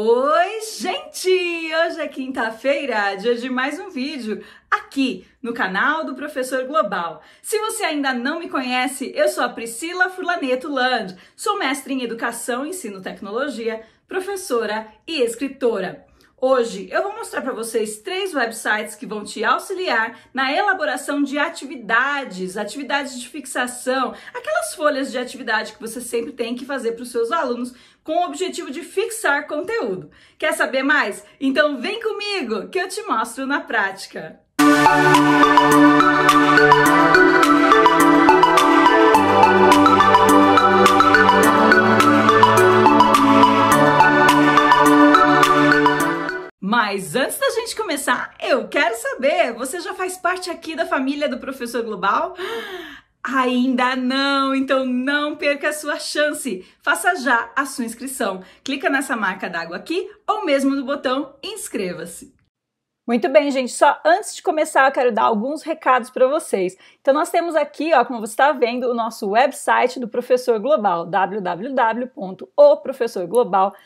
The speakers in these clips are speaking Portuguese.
Oi, gente! Hoje é quinta-feira, dia de mais um vídeo aqui no canal do Professor Global. Se você ainda não me conhece, eu sou a Priscila Furlaneto Land, sou mestre em Educação, Ensino Tecnologia, professora e escritora. Hoje eu vou mostrar para vocês três websites que vão te auxiliar na elaboração de atividades, atividades de fixação, aquelas folhas de atividade que você sempre tem que fazer para os seus alunos com o objetivo de fixar conteúdo. Quer saber mais? Então vem comigo que eu te mostro na prática. Mas antes da gente começar, eu quero saber, você já faz parte aqui da família do Professor Global? Ainda não, então não perca a sua chance. Faça já a sua inscrição. Clica nessa marca d'água aqui ou mesmo no botão inscreva-se. Muito bem, gente. Só antes de começar, eu quero dar alguns recados para vocês. Então, nós temos aqui, ó, como você está vendo, o nosso website do Professor Global, www.oprofessorglobal.com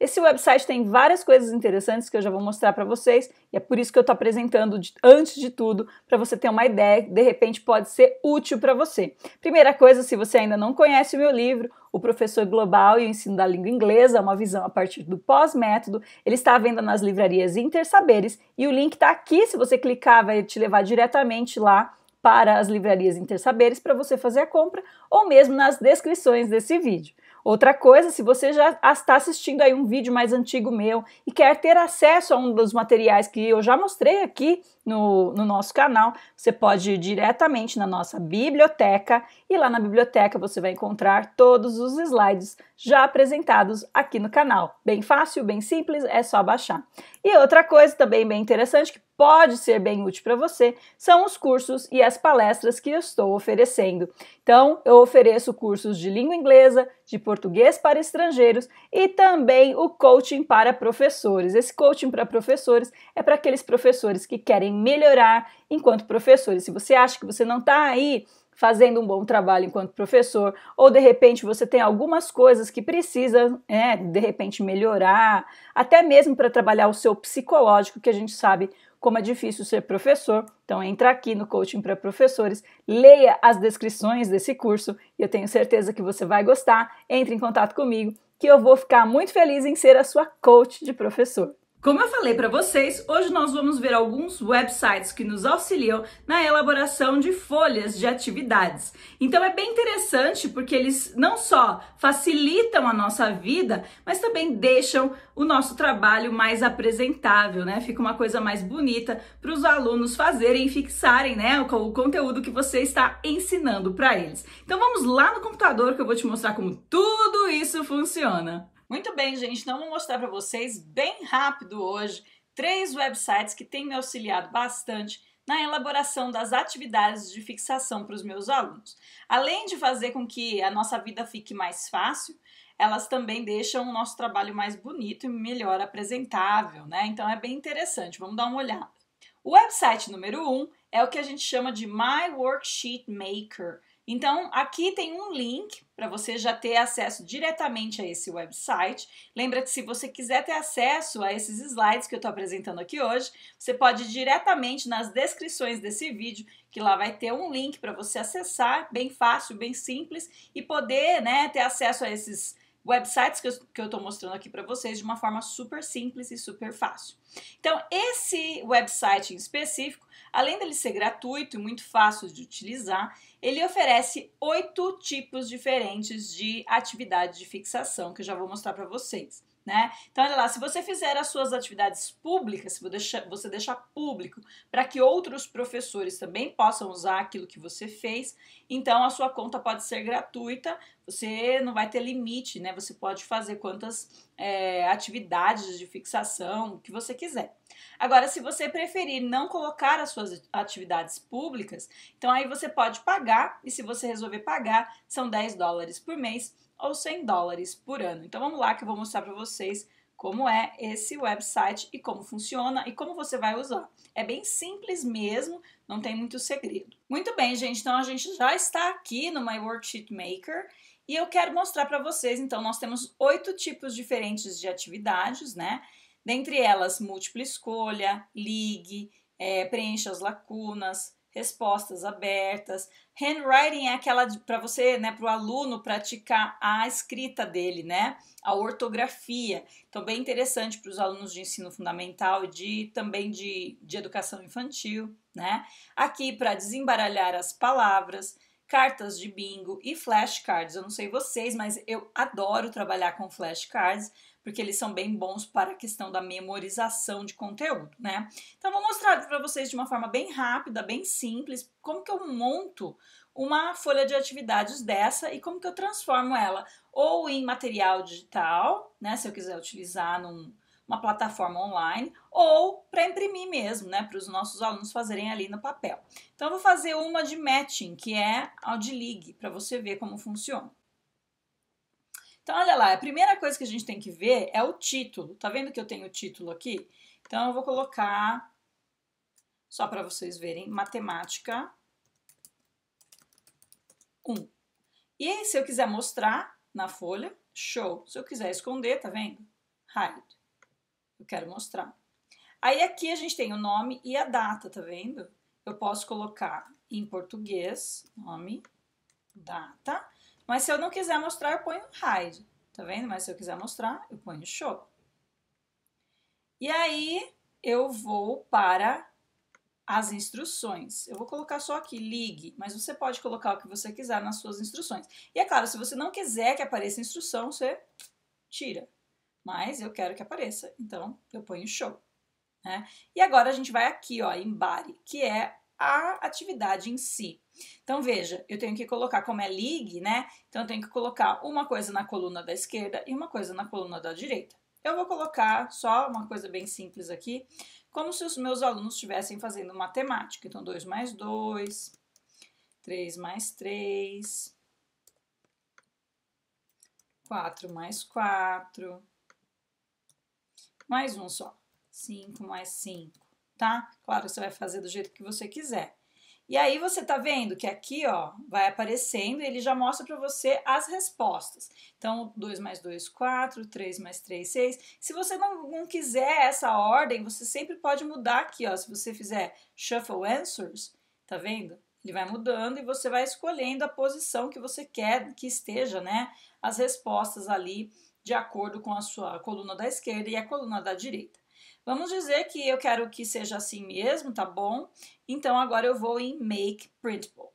esse website tem várias coisas interessantes que eu já vou mostrar para vocês e é por isso que eu estou apresentando de, antes de tudo para você ter uma ideia que de repente pode ser útil para você. Primeira coisa, se você ainda não conhece o meu livro, o Professor Global e o Ensino da Língua Inglesa, uma visão a partir do pós-método, ele está à venda nas livrarias Intersaberes e o link está aqui. Se você clicar, vai te levar diretamente lá para as livrarias Intersaberes para você fazer a compra ou mesmo nas descrições desse vídeo. Outra coisa, se você já está assistindo aí um vídeo mais antigo meu e quer ter acesso a um dos materiais que eu já mostrei aqui no, no nosso canal. Você pode ir diretamente na nossa biblioteca e lá na biblioteca você vai encontrar todos os slides já apresentados aqui no canal. Bem fácil, bem simples, é só baixar. E outra coisa também bem interessante que pode ser bem útil para você são os cursos e as palestras que eu estou oferecendo. Então, eu ofereço cursos de língua inglesa, de português para estrangeiros e também o coaching para professores. Esse coaching para professores é para aqueles professores que querem melhorar enquanto professor. E se você acha que você não está aí fazendo um bom trabalho enquanto professor, ou de repente você tem algumas coisas que precisa, né, de repente, melhorar, até mesmo para trabalhar o seu psicológico, que a gente sabe como é difícil ser professor. Então entra aqui no coaching para professores, leia as descrições desse curso e eu tenho certeza que você vai gostar. Entre em contato comigo que eu vou ficar muito feliz em ser a sua coach de professor. Como eu falei para vocês, hoje nós vamos ver alguns websites que nos auxiliam na elaboração de folhas de atividades. Então é bem interessante porque eles não só facilitam a nossa vida, mas também deixam o nosso trabalho mais apresentável, né? Fica uma coisa mais bonita para os alunos fazerem e fixarem, né, o conteúdo que você está ensinando para eles. Então vamos lá no computador que eu vou te mostrar como tudo isso funciona. Muito bem, gente, então vou mostrar para vocês bem rápido hoje três websites que têm me auxiliado bastante na elaboração das atividades de fixação para os meus alunos. Além de fazer com que a nossa vida fique mais fácil, elas também deixam o nosso trabalho mais bonito e melhor apresentável, né? Então é bem interessante, vamos dar uma olhada. O website número um é o que a gente chama de My Worksheet Maker. Então, aqui tem um link para você já ter acesso diretamente a esse website. Lembra que se você quiser ter acesso a esses slides que eu estou apresentando aqui hoje, você pode ir diretamente nas descrições desse vídeo, que lá vai ter um link para você acessar, bem fácil, bem simples, e poder né, ter acesso a esses websites que eu estou mostrando aqui para vocês de uma forma super simples e super fácil. Então, esse website em específico Além dele ser gratuito e muito fácil de utilizar, ele oferece oito tipos diferentes de atividade de fixação, que eu já vou mostrar para vocês. Né? Então, olha lá, se você fizer as suas atividades públicas, se você deixar público para que outros professores também possam usar aquilo que você fez, então a sua conta pode ser gratuita, você não vai ter limite, né? Você pode fazer quantas é, atividades de fixação que você quiser. Agora, se você preferir não colocar as suas atividades públicas, então aí você pode pagar, e se você resolver pagar, são 10 dólares por mês ou 100 dólares por ano. Então vamos lá que eu vou mostrar para vocês como é esse website e como funciona e como você vai usar. É bem simples mesmo, não tem muito segredo. Muito bem, gente, então a gente já está aqui no My Worksheet Maker e eu quero mostrar para vocês, então, nós temos oito tipos diferentes de atividades, né? Dentre elas, múltipla escolha, ligue, é, preencha as lacunas, respostas abertas. Handwriting é aquela para você, né, para o aluno praticar a escrita dele, né, a ortografia. Então, bem interessante para os alunos de ensino fundamental e de, também de, de educação infantil, né. Aqui para desembaralhar as palavras, cartas de bingo e flashcards. Eu não sei vocês, mas eu adoro trabalhar com flashcards porque eles são bem bons para a questão da memorização de conteúdo, né? Então, vou mostrar para vocês de uma forma bem rápida, bem simples, como que eu monto uma folha de atividades dessa e como que eu transformo ela ou em material digital, né, se eu quiser utilizar numa plataforma online, ou para imprimir mesmo, né, para os nossos alunos fazerem ali no papel. Então, eu vou fazer uma de matching, que é a de ligue, para você ver como funciona. Então, olha lá, a primeira coisa que a gente tem que ver é o título. Tá vendo que eu tenho o título aqui? Então, eu vou colocar, só para vocês verem, Matemática 1. E aí, se eu quiser mostrar na folha, show. Se eu quiser esconder, tá vendo? Hide. Eu quero mostrar. Aí aqui a gente tem o nome e a data, tá vendo? Eu posso colocar em português, nome, data. Mas se eu não quiser mostrar, eu ponho hide, tá vendo? Mas se eu quiser mostrar, eu ponho show. E aí eu vou para as instruções. Eu vou colocar só aqui ligue, mas você pode colocar o que você quiser nas suas instruções. E é claro, se você não quiser que apareça instrução, você tira. Mas eu quero que apareça, então eu ponho show. Né? E agora a gente vai aqui ó, em body, que é a atividade em si. Então veja, eu tenho que colocar como é ligue, né? Então eu tenho que colocar uma coisa na coluna da esquerda e uma coisa na coluna da direita. Eu vou colocar só uma coisa bem simples aqui, como se os meus alunos estivessem fazendo matemática. Então 2 mais 2, 3 mais 3, 4 mais 4, mais um só, 5 mais 5 tá? Claro, você vai fazer do jeito que você quiser. E aí você tá vendo que aqui, ó, vai aparecendo e ele já mostra para você as respostas. Então, 2 mais 2, 4, 3 mais 3, 6. Se você não, não quiser essa ordem, você sempre pode mudar aqui, ó. Se você fizer Shuffle Answers, tá vendo? Ele vai mudando e você vai escolhendo a posição que você quer que esteja, né? As respostas ali de acordo com a sua coluna da esquerda e a coluna da direita. Vamos dizer que eu quero que seja assim mesmo, tá bom? Então agora eu vou em Make Printable.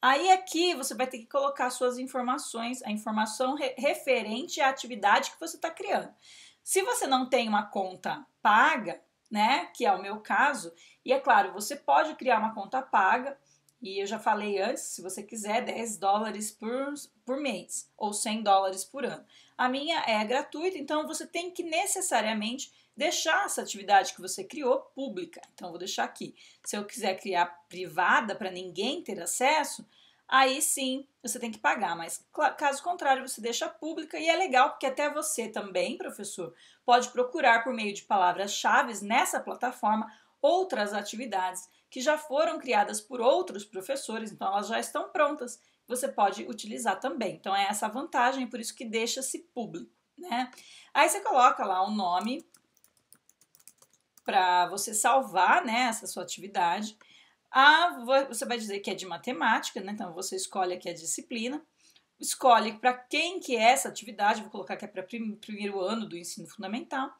Aí aqui você vai ter que colocar suas informações, a informação re referente à atividade que você está criando. Se você não tem uma conta paga, né, que é o meu caso, e é claro, você pode criar uma conta paga, e eu já falei antes, se você quiser, 10 dólares por, por mês ou 100 dólares por ano. A minha é gratuita, então você tem que necessariamente deixar essa atividade que você criou pública. Então, vou deixar aqui. Se eu quiser criar privada para ninguém ter acesso, aí sim você tem que pagar. Mas caso contrário, você deixa pública e é legal porque até você também, professor, pode procurar por meio de palavras-chave nessa plataforma outras atividades que já foram criadas por outros professores, então elas já estão prontas, você pode utilizar também. Então é essa vantagem, por isso que deixa-se público, né? Aí você coloca lá o um nome para você salvar, né, essa sua atividade. Ah, você vai dizer que é de matemática, né? Então você escolhe aqui a é disciplina escolhe para quem que é essa atividade, vou colocar que é para primeiro ano do ensino fundamental,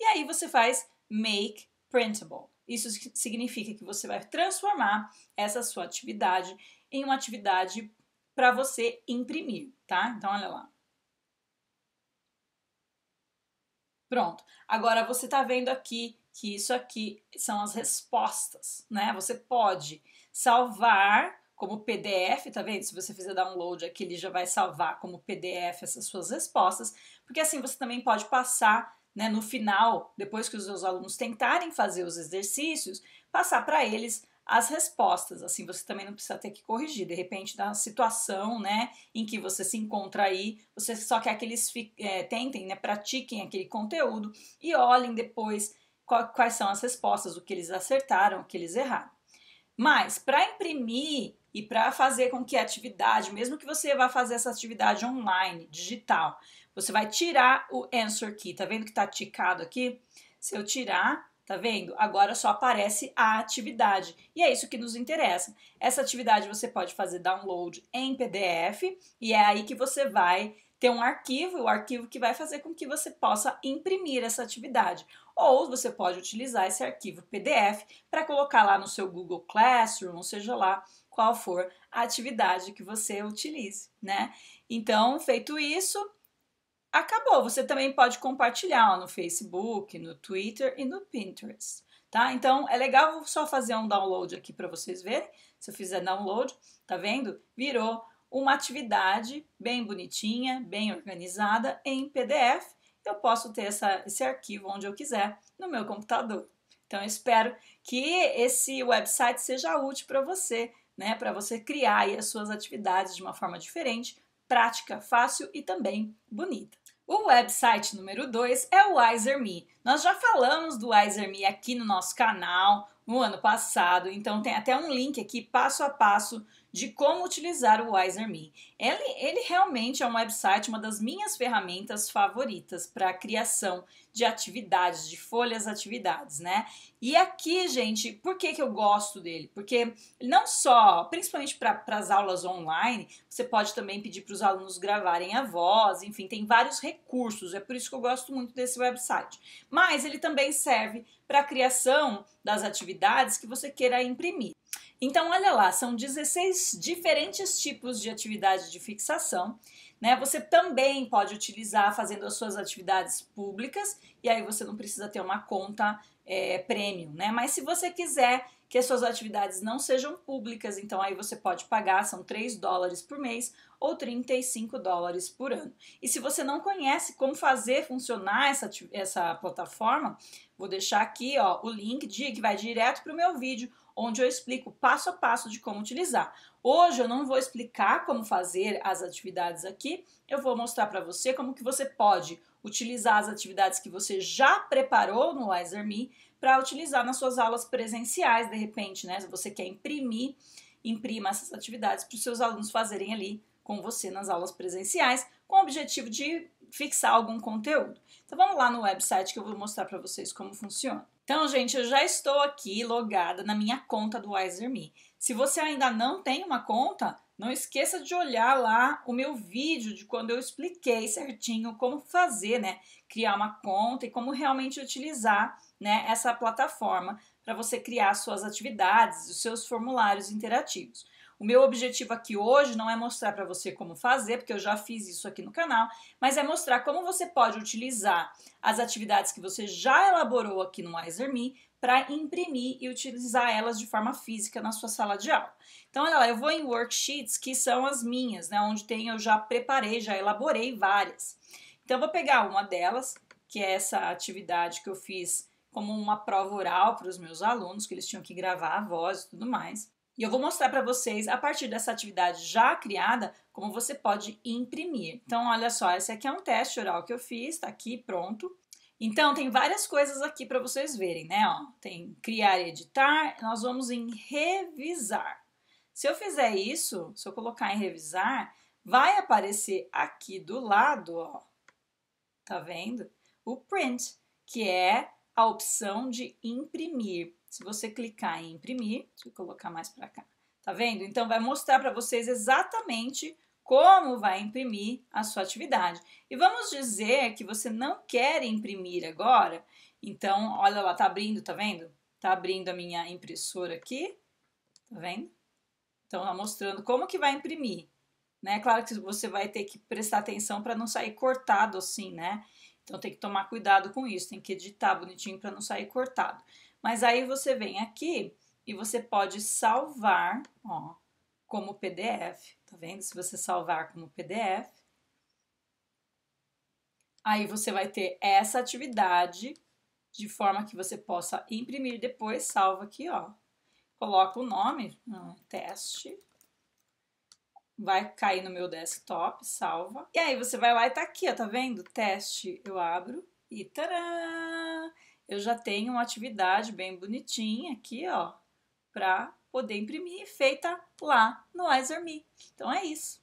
e aí você faz make printable. Isso significa que você vai transformar essa sua atividade em uma atividade para você imprimir, tá? Então, olha lá. Pronto. Agora você está vendo aqui que isso aqui são as respostas, né? Você pode salvar como PDF, tá vendo? Se você fizer download aqui, ele já vai salvar como PDF essas suas respostas, porque assim você também pode passar né, no final, depois que os seus alunos tentarem fazer os exercícios, passar para eles as respostas. Assim, você também não precisa ter que corrigir. De repente, da situação, né, em que você se encontra aí, você só quer que eles é, tentem, né, pratiquem aquele conteúdo e olhem depois qual, quais são as respostas, o que eles acertaram, o que eles erraram. Mas, para imprimir e para fazer com que a atividade, mesmo que você vá fazer essa atividade online, digital, você vai tirar o answer key, tá vendo que tá ticado aqui? Se eu tirar, tá vendo? Agora só aparece a atividade. E é isso que nos interessa. Essa atividade você pode fazer download em PDF e é aí que você vai ter um arquivo, o arquivo que vai fazer com que você possa imprimir essa atividade. Ou você pode utilizar esse arquivo PDF para colocar lá no seu Google Classroom, ou seja lá qual for a atividade que você utilize, né? Então, feito isso, acabou. Você também pode compartilhar no Facebook, no Twitter e no Pinterest, tá? Então é legal vou só fazer um download aqui para vocês verem. Se eu fizer download, tá vendo? Virou uma atividade bem bonitinha, bem organizada em PDF. Eu posso ter essa, esse arquivo onde eu quiser no meu computador. Então eu espero que esse website seja útil para você, né? Para você criar as suas atividades de uma forma diferente prática, fácil e também bonita. O website número 2 é o WiserMe. Nós já falamos do WiserMe aqui no nosso canal no ano passado, então tem até um link aqui passo a passo de como utilizar o WiserMe. Ele, ele realmente é um website, uma das minhas ferramentas favoritas para a criação de atividades, de folhas atividades, né? E aqui, gente, por que, que eu gosto dele? Porque não só, principalmente para as aulas online, você pode também pedir para os alunos gravarem a voz, enfim, tem vários recursos, é por isso que eu gosto muito desse website. Mas ele também serve para a criação das atividades que você queira imprimir. Então, olha lá, são 16 diferentes tipos de atividade de fixação. Né? Você também pode utilizar fazendo as suas atividades públicas, e aí você não precisa ter uma conta é, premium, né? Mas se você quiser que as suas atividades não sejam públicas, então aí você pode pagar, são 3 dólares por mês ou 35 dólares por ano. E se você não conhece como fazer funcionar essa, essa plataforma, vou deixar aqui ó, o link de, que vai direto para o meu vídeo onde eu explico passo a passo de como utilizar. Hoje eu não vou explicar como fazer as atividades aqui, eu vou mostrar para você como que você pode utilizar as atividades que você já preparou no WiserMe para utilizar nas suas aulas presenciais, de repente, né? Se você quer imprimir, imprima essas atividades para os seus alunos fazerem ali com você nas aulas presenciais, com o objetivo de fixar algum conteúdo. Então vamos lá no website que eu vou mostrar para vocês como funciona. Então, gente, eu já estou aqui logada na minha conta do WiserMe. Se você ainda não tem uma conta, não esqueça de olhar lá o meu vídeo de quando eu expliquei certinho como fazer, né, criar uma conta e como realmente utilizar, né, essa plataforma para você criar suas atividades, os seus formulários interativos. O meu objetivo aqui hoje não é mostrar para você como fazer, porque eu já fiz isso aqui no canal, mas é mostrar como você pode utilizar as atividades que você já elaborou aqui no WiserMe para imprimir e utilizar elas de forma física na sua sala de aula. Então, olha lá, eu vou em worksheets que são as minhas, né, onde tem eu já preparei, já elaborei várias. Então, eu vou pegar uma delas, que é essa atividade que eu fiz como uma prova oral para os meus alunos, que eles tinham que gravar a voz e tudo mais. E eu vou mostrar para vocês, a partir dessa atividade já criada, como você pode imprimir. Então, olha só, esse aqui é um teste oral que eu fiz, está aqui pronto. Então, tem várias coisas aqui para vocês verem, né? Ó, tem criar e editar, nós vamos em revisar. Se eu fizer isso, se eu colocar em revisar, vai aparecer aqui do lado, ó, tá vendo? O print, que é a opção de imprimir. Se você clicar em imprimir, deixa eu colocar mais para cá, tá vendo? Então vai mostrar para vocês exatamente como vai imprimir a sua atividade. E vamos dizer que você não quer imprimir agora, então olha lá, tá abrindo, tá vendo? Tá abrindo a minha impressora aqui, tá vendo? Então tá mostrando como que vai imprimir. Né? Claro que você vai ter que prestar atenção para não sair cortado assim, né? Então tem que tomar cuidado com isso, tem que editar bonitinho para não sair cortado. Mas aí você vem aqui e você pode salvar, ó, como PDF, tá vendo? Se você salvar como PDF, aí você vai ter essa atividade de forma que você possa imprimir depois, salva aqui, ó. Coloca o nome, teste, vai cair no meu desktop, salva. E aí você vai lá e tá aqui, ó, tá vendo? Teste, eu abro e tará! eu já tenho uma atividade bem bonitinha aqui, ó, para poder imprimir feita lá no Me. Então é isso.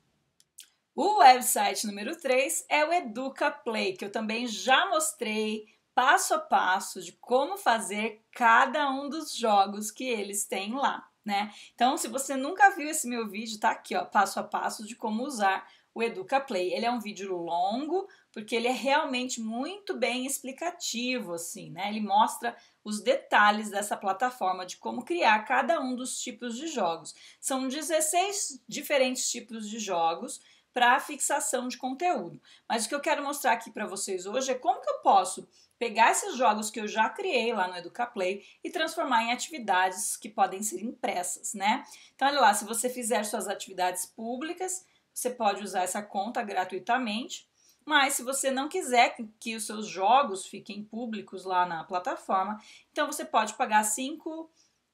O website número 3 é o Educa Play, que eu também já mostrei passo a passo de como fazer cada um dos jogos que eles têm lá, né? Então, se você nunca viu esse meu vídeo, tá aqui, ó, passo a passo de como usar o Educa Play. Ele é um vídeo longo, porque ele é realmente muito bem explicativo, assim, né? Ele mostra os detalhes dessa plataforma de como criar cada um dos tipos de jogos. São 16 diferentes tipos de jogos para fixação de conteúdo. Mas o que eu quero mostrar aqui para vocês hoje é como que eu posso pegar esses jogos que eu já criei lá no EducaPlay e transformar em atividades que podem ser impressas, né? Então olha lá, se você fizer suas atividades públicas, você pode usar essa conta gratuitamente, mas se você não quiser que os seus jogos fiquem públicos lá na plataforma, então você pode pagar 5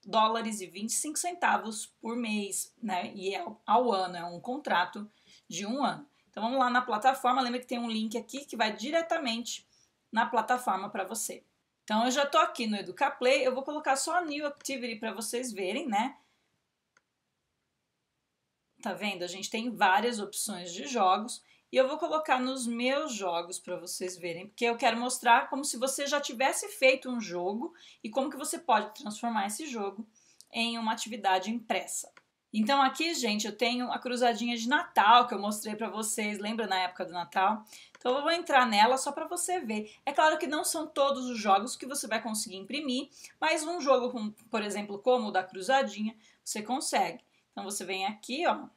dólares e 25 centavos por mês, né? E é ao ano, é um contrato de um ano. Então vamos lá na plataforma, lembra que tem um link aqui que vai diretamente na plataforma para você. Então eu já estou aqui no EducaPlay, eu vou colocar só a New Activity para vocês verem, né? Tá vendo? A gente tem várias opções de jogos e eu vou colocar nos meus jogos para vocês verem, porque eu quero mostrar como se você já tivesse feito um jogo e como que você pode transformar esse jogo em uma atividade impressa. Então aqui, gente, eu tenho a cruzadinha de Natal que eu mostrei para vocês, lembra na época do Natal? Então eu vou entrar nela só para você ver. É claro que não são todos os jogos que você vai conseguir imprimir, mas um jogo, com, por exemplo, como o da cruzadinha, você consegue. Então você vem aqui, ó.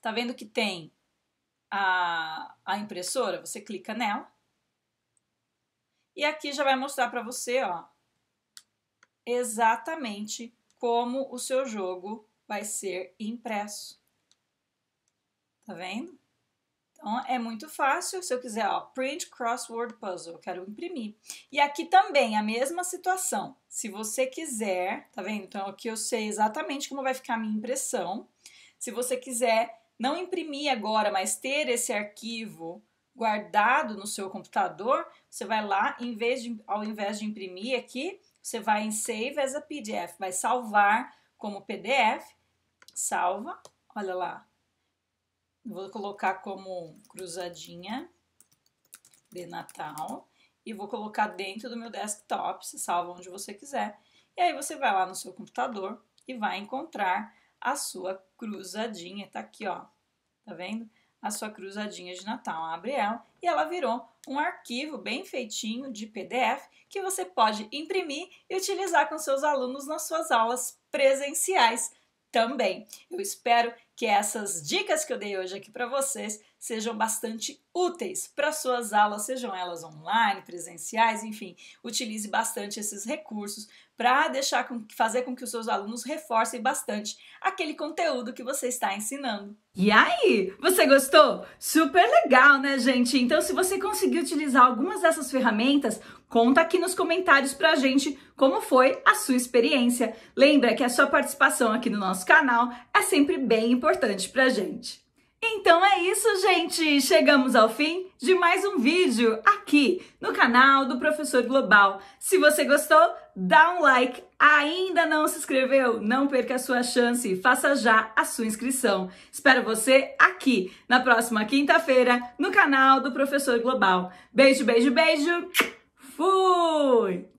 Tá vendo que tem a, a impressora? Você clica nela. E aqui já vai mostrar para você, ó, exatamente como o seu jogo vai ser impresso. Tá vendo? Então, é muito fácil, se eu quiser, ó, print crossword puzzle, eu quero imprimir. E aqui também, a mesma situação. Se você quiser, tá vendo? Então, aqui eu sei exatamente como vai ficar a minha impressão. Se você quiser não imprimir agora, mas ter esse arquivo guardado no seu computador, você vai lá, em vez de, ao invés de imprimir aqui, você vai em Save as a PDF, vai salvar como PDF, salva, olha lá, Vou colocar como cruzadinha de Natal e vou colocar dentro do meu desktop, se salva onde você quiser. E aí você vai lá no seu computador e vai encontrar a sua cruzadinha, tá aqui, ó. Tá vendo? A sua cruzadinha de Natal, abre ela e ela virou um arquivo bem feitinho de PDF que você pode imprimir e utilizar com seus alunos nas suas aulas presenciais também. Eu espero que essas dicas que eu dei hoje aqui para vocês sejam bastante úteis para suas aulas, sejam elas online, presenciais, enfim, utilize bastante esses recursos para deixar com, fazer com que os seus alunos reforcem bastante aquele conteúdo que você está ensinando. E aí, você gostou? Super legal, né, gente? Então, se você conseguiu utilizar algumas dessas ferramentas, conta aqui nos comentários pra gente como foi a sua experiência. Lembra que a sua participação aqui no nosso canal é sempre bem importante pra gente. Então é isso, gente! Chegamos ao fim de mais um vídeo aqui no canal do Professor Global. Se você gostou, dá um like. Ainda não se inscreveu? Não perca a sua chance, faça já a sua inscrição. Espero você aqui na próxima quinta-feira no canal do Professor Global. Beijo, beijo, beijo. Fui!